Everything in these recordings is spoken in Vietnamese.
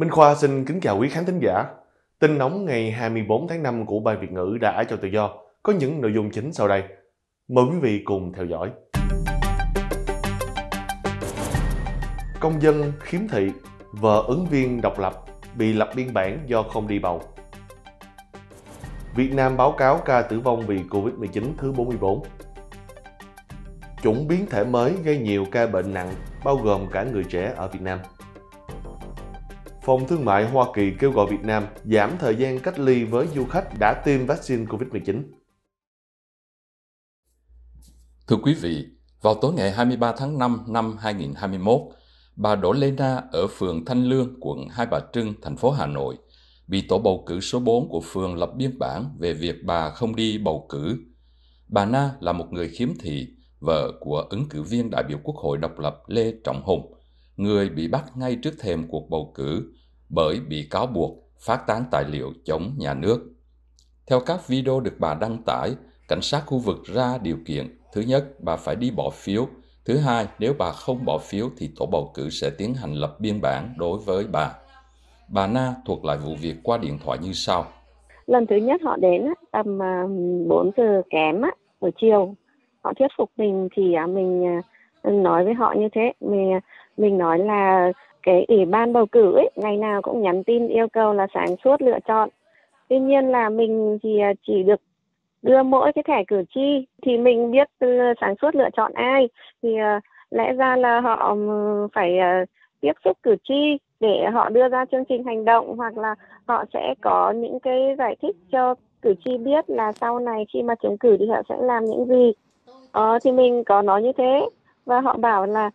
Minh Khoa xin kính chào quý khán thính giả. Tin nóng ngày 24 tháng 5 của bài Việt ngữ đã cho tự do có những nội dung chính sau đây. Mời quý vị cùng theo dõi. Công dân khiếm thị, vợ ứng viên độc lập bị lập biên bản do không đi bầu. Việt Nam báo cáo ca tử vong vì Covid-19 thứ 44. Chủng biến thể mới gây nhiều ca bệnh nặng, bao gồm cả người trẻ ở Việt Nam. Phòng Thương mại Hoa Kỳ kêu gọi Việt Nam giảm thời gian cách ly với du khách đã tiêm vaccine COVID-19. Thưa quý vị, vào tối ngày 23 tháng 5 năm 2021, bà Đỗ Lê Na ở phường Thanh Lương, quận Hai Bà Trưng, thành phố Hà Nội, bị tổ bầu cử số 4 của phường lập biên bản về việc bà không đi bầu cử. Bà Na là một người khiếm thị, vợ của ứng cử viên đại biểu Quốc hội độc lập Lê Trọng Hùng, người bị bắt ngay trước thềm cuộc bầu cử bởi bị cáo buộc phát tán tài liệu chống nhà nước. Theo các video được bà đăng tải, cảnh sát khu vực ra điều kiện thứ nhất bà phải đi bỏ phiếu thứ hai nếu bà không bỏ phiếu thì tổ bầu cử sẽ tiến hành lập biên bản đối với bà bà na thuộc lại vụ việc qua điện thoại như sau lần thứ nhất họ đến tầm 4 à, giờ kém buổi chiều họ thuyết phục mình thì à, mình à, nói với họ như thế mình mình nói là cái ủy ban bầu cử ấy, ngày nào cũng nhắn tin yêu cầu là sáng suốt lựa chọn tuy nhiên là mình thì à, chỉ được đưa mỗi cái thẻ cử tri thì mình biết ừ, sáng suốt lựa chọn ai thì à, lẽ ra là họ phải à, tiếp xúc cử tri để họ đưa ra chương trình hành động hoặc là họ sẽ có những cái giải thích cho cử tri biết là sau này khi mà chúng cử thì họ sẽ làm những gì ờ, thì mình có nói như thế và họ bảo là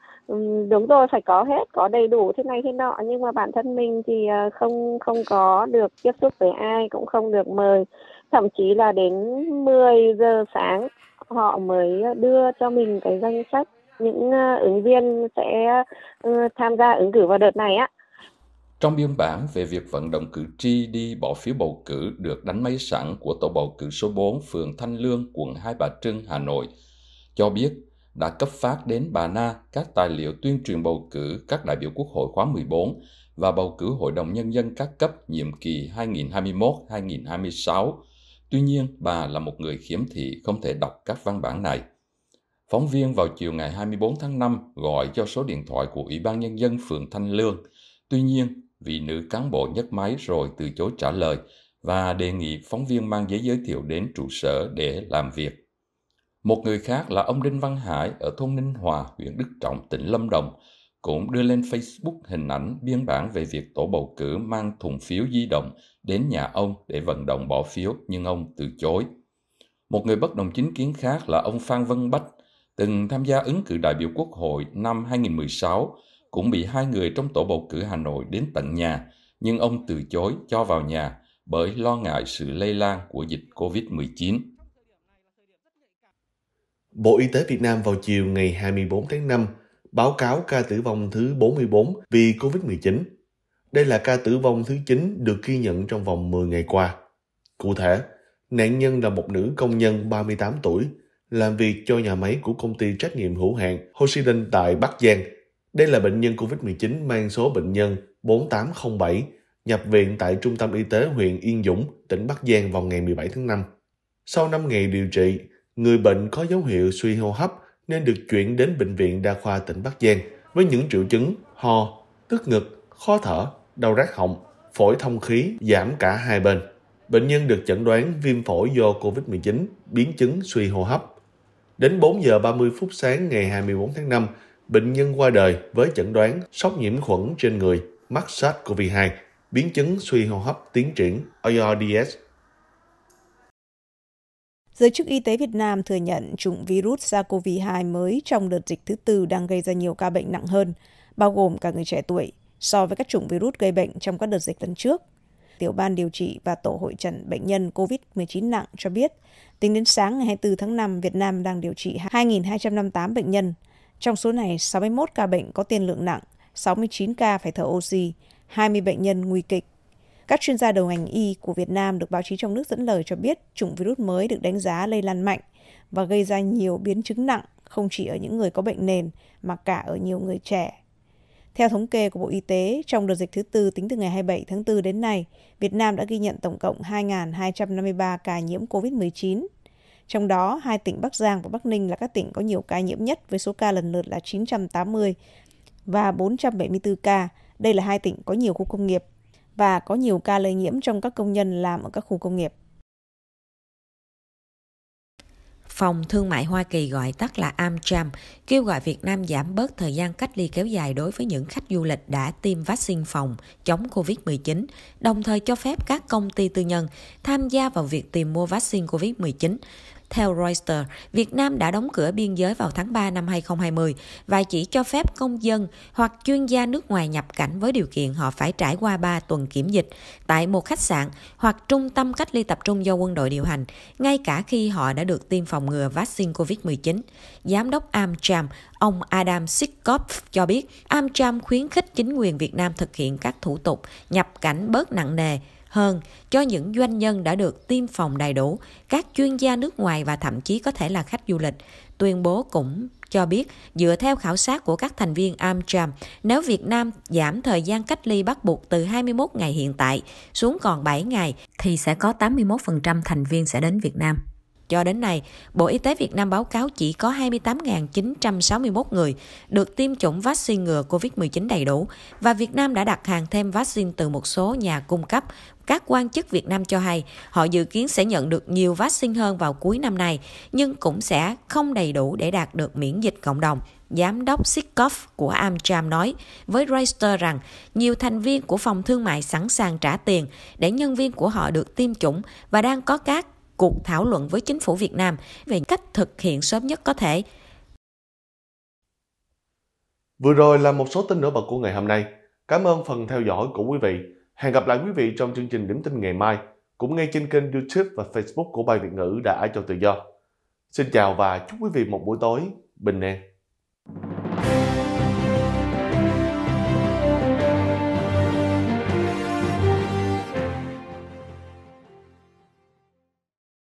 đúng rồi phải có hết có đầy đủ thế này thế nọ nhưng mà bản thân mình thì ờ, không không có được tiếp xúc với ai cũng không được mời thậm chí là đến 10 giờ sáng họ mới đưa cho mình cái danh sách những ờ, ứng viên sẽ ờ, tham gia ứng cử vào đợt này á trong biên bản về việc vận động cử tri đi bỏ phiếu bầu cử được đánh máy sẵn của tổ bầu cử số 4 phường Thanh Lương, quận Hai Bà Trưng, Hà Nội, cho biết đã cấp phát đến bà Na các tài liệu tuyên truyền bầu cử các đại biểu Quốc hội khóa 14 và bầu cử Hội đồng Nhân dân các cấp nhiệm kỳ 2021-2026. Tuy nhiên, bà là một người khiếm thị không thể đọc các văn bản này. Phóng viên vào chiều ngày 24 tháng 5 gọi cho số điện thoại của Ủy ban Nhân dân phường Thanh Lương. Tuy nhiên, vị nữ cán bộ nhấc máy rồi từ chối trả lời và đề nghị phóng viên mang giấy giới thiệu đến trụ sở để làm việc. Một người khác là ông Đinh Văn Hải ở thôn Ninh Hòa, huyện Đức Trọng, tỉnh Lâm Đồng, cũng đưa lên Facebook hình ảnh biên bản về việc tổ bầu cử mang thùng phiếu di động đến nhà ông để vận động bỏ phiếu nhưng ông từ chối. Một người bất đồng chính kiến khác là ông Phan Văn Bách, từng tham gia ứng cử đại biểu Quốc hội năm 2016, cũng bị hai người trong tổ bầu cử Hà Nội đến tận nhà, nhưng ông từ chối cho vào nhà bởi lo ngại sự lây lan của dịch COVID-19. Bộ Y tế Việt Nam vào chiều ngày 24 tháng 5 báo cáo ca tử vong thứ 44 vì COVID-19. Đây là ca tử vong thứ 9 được ghi nhận trong vòng 10 ngày qua. Cụ thể, nạn nhân là một nữ công nhân 38 tuổi, làm việc cho nhà máy của công ty trách nhiệm hữu hạn Hoshiden tại Bắc Giang. Đây là bệnh nhân COVID-19 mang số bệnh nhân 4807, nhập viện tại Trung tâm Y tế huyện Yên Dũng, tỉnh Bắc Giang vào ngày 17 tháng 5. Sau 5 ngày điều trị, Người bệnh có dấu hiệu suy hô hấp nên được chuyển đến Bệnh viện Đa khoa tỉnh Bắc Giang với những triệu chứng ho, tức ngực, khó thở, đau rát họng, phổi thông khí giảm cả hai bên. Bệnh nhân được chẩn đoán viêm phổi do COVID-19, biến chứng suy hô hấp. Đến 4 giờ 30 phút sáng ngày 24 tháng 5, bệnh nhân qua đời với chẩn đoán sốc nhiễm khuẩn trên người mắc SARS-CoV-2, biến chứng suy hô hấp tiến triển ARDS Giới chức y tế Việt Nam thừa nhận chủng virus SARS-CoV-2 mới trong đợt dịch thứ tư đang gây ra nhiều ca bệnh nặng hơn, bao gồm cả người trẻ tuổi, so với các chủng virus gây bệnh trong các đợt dịch lần trước. Tiểu ban điều trị và tổ hội trần bệnh nhân COVID-19 nặng cho biết, tính đến sáng ngày 24 tháng 5, Việt Nam đang điều trị 2.258 bệnh nhân. Trong số này, 61 ca bệnh có tiên lượng nặng, 69 ca phải thở oxy, 20 bệnh nhân nguy kịch các chuyên gia đầu ngành y của Việt Nam được báo chí trong nước dẫn lời cho biết chủng virus mới được đánh giá lây lan mạnh và gây ra nhiều biến chứng nặng không chỉ ở những người có bệnh nền mà cả ở nhiều người trẻ. Theo thống kê của Bộ Y tế, trong đợt dịch thứ tư tính từ ngày 27 tháng 4 đến nay, Việt Nam đã ghi nhận tổng cộng 2.253 ca nhiễm COVID-19. Trong đó, hai tỉnh Bắc Giang và Bắc Ninh là các tỉnh có nhiều ca nhiễm nhất với số ca lần lượt là 980 và 474 ca. Đây là hai tỉnh có nhiều khu công nghiệp và có nhiều ca lây nhiễm trong các công nhân làm ở các khu công nghiệp. Phòng Thương mại Hoa Kỳ gọi tắt là AmCham kêu gọi Việt Nam giảm bớt thời gian cách ly kéo dài đối với những khách du lịch đã tiêm vaccine phòng chống COVID-19, đồng thời cho phép các công ty tư nhân tham gia vào việc tìm mua vaccine COVID-19. Theo Reuters, Việt Nam đã đóng cửa biên giới vào tháng 3 năm 2020 và chỉ cho phép công dân hoặc chuyên gia nước ngoài nhập cảnh với điều kiện họ phải trải qua 3 tuần kiểm dịch tại một khách sạn hoặc trung tâm cách ly tập trung do quân đội điều hành, ngay cả khi họ đã được tiêm phòng ngừa vaccine COVID-19. Giám đốc Amcham, ông Adam Sikkop cho biết, Amcham khuyến khích chính quyền Việt Nam thực hiện các thủ tục nhập cảnh bớt nặng nề, hơn cho những doanh nhân đã được tiêm phòng đầy đủ, các chuyên gia nước ngoài và thậm chí có thể là khách du lịch. Tuyên bố cũng cho biết, dựa theo khảo sát của các thành viên Amcham, nếu Việt Nam giảm thời gian cách ly bắt buộc từ 21 ngày hiện tại xuống còn 7 ngày, thì sẽ có 81% thành viên sẽ đến Việt Nam. Cho đến nay, Bộ Y tế Việt Nam báo cáo chỉ có 28.961 người được tiêm chủng vaccine ngừa COVID-19 đầy đủ và Việt Nam đã đặt hàng thêm vaccine từ một số nhà cung cấp. Các quan chức Việt Nam cho hay họ dự kiến sẽ nhận được nhiều vaccine hơn vào cuối năm nay, nhưng cũng sẽ không đầy đủ để đạt được miễn dịch cộng đồng. Giám đốc Sitkov của Amcham nói với Reuters rằng nhiều thành viên của phòng thương mại sẵn sàng trả tiền để nhân viên của họ được tiêm chủng và đang có các cuộc thảo luận với chính phủ Việt Nam về cách thực hiện sớm nhất có thể. Vừa rồi là một số tin nổi bật của ngày hôm nay. Cảm ơn phần theo dõi của quý vị. Hẹn gặp lại quý vị trong chương trình điểm tin ngày mai, cũng ngay trên kênh YouTube và Facebook của Ban Việt ngữ đã cho tự do. Xin chào và chúc quý vị một buổi tối bình an.